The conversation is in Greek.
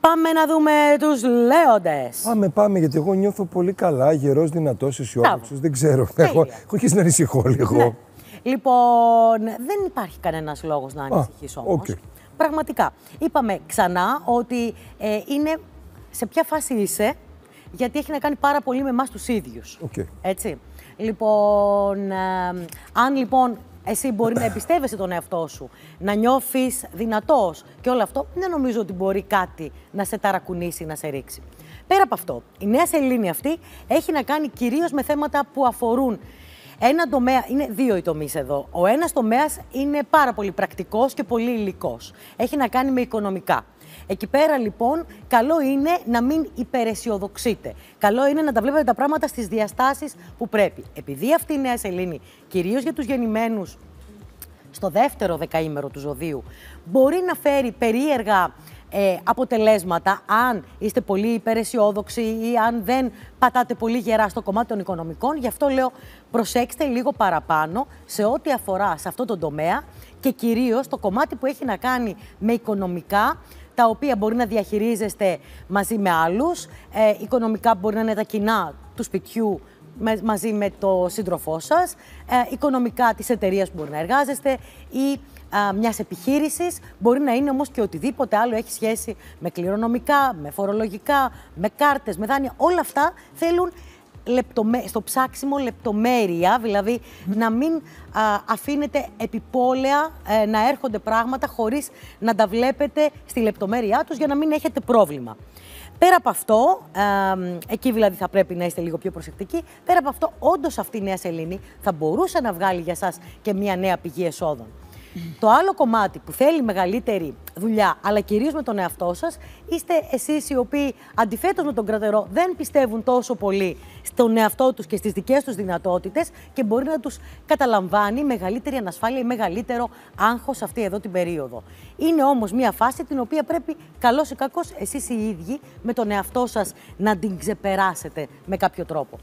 Πάμε να δούμε τους λέοντες. Πάμε, πάμε, γιατί εγώ νιώθω πολύ καλά. Γερός, δυνατός, αισιόδοξος. Δεν ξέρω. Έχω, έχω αρχίσει να ανησυχώ λίγο. Ναι. Λοιπόν, δεν υπάρχει κανένας λόγος να ανησυχείς όμως. Okay. Πραγματικά. Είπαμε ξανά ότι ε, είναι σε ποια φάση είσαι, γιατί έχει να κάνει πάρα πολύ με εμάς τους ίδιους. Okay. Έτσι. Λοιπόν, ε, αν λοιπόν εσύ μπορεί να εμπιστεύεσαι τον εαυτό σου, να νιώθεις δυνατός και όλο αυτό δεν νομίζω ότι μπορεί κάτι να σε ταρακουνήσει, να σε ρίξει. Πέρα από αυτό, η νέα σελήνη αυτή έχει να κάνει κυρίως με θέματα που αφορούν ένα τομέα, είναι δύο οι τομείς εδώ. Ο ένας τομέας είναι πάρα πολύ πρακτικός και πολύ υλικός. Έχει να κάνει με οικονομικά. Εκεί πέρα λοιπόν, καλό είναι να μην υπεραισιοδοξείτε. Καλό είναι να τα βλέπετε τα πράγματα στις διαστάσεις που πρέπει. Επειδή αυτή η νέα σελήνη, κυρίως για τους γεννημένους στο δεύτερο δεκαήμερο του ζωδίου, μπορεί να φέρει περίεργα ε, αποτελέσματα αν είστε πολύ υπεραισιόδοξοι ή αν δεν πατάτε πολύ γερά στο κομμάτι των οικονομικών. Γι' αυτό λέω προσέξτε λίγο παραπάνω σε ό,τι αφορά σε αυτό το τομέα και κυρίως το κομμάτι που έχει να κάνει με οικονομικά τα οποία μπορεί να διαχειρίζεστε μαζί με άλλους. Ε, οικονομικά μπορεί να είναι τα κοινά του σπιτιού μαζί με το σύντροφό σας. Ε, οικονομικά της εταιρείας που μπορεί να εργάζεστε ή ε, μιας επιχείρησης. Μπορεί να είναι όμως και οτιδήποτε άλλο έχει σχέση με κληρονομικά, με φορολογικά, με κάρτες, με δάνεια. Όλα αυτά θέλουν στο ψάξιμο λεπτομέρεια, δηλαδή να μην αφήνετε επιπόλαια ε, να έρχονται πράγματα χωρίς να τα βλέπετε στη λεπτομέρειά τους για να μην έχετε πρόβλημα. Πέρα από αυτό, ε, εκεί δηλαδή θα πρέπει να είστε λίγο πιο προσεκτικοί, πέρα από αυτό όντως αυτή η νέα σελήνη θα μπορούσε να βγάλει για σας και μια νέα πηγή εσόδων. Το άλλο κομμάτι που θέλει μεγαλύτερη δουλειά, αλλά κυρίως με τον εαυτό σας, είστε εσείς οι οποίοι αντιθέτως με τον κρατερό δεν πιστεύουν τόσο πολύ στον εαυτό τους και στις δικές τους δυνατότητες και μπορεί να τους καταλαμβάνει μεγαλύτερη ανασφάλεια ή μεγαλύτερο άγχος αυτή εδώ την περίοδο. Είναι όμως μια φάση την οποία πρέπει καλός ή κακός εσείς οι ίδιοι με τον εαυτό σας να την ξεπεράσετε με κάποιο τρόπο.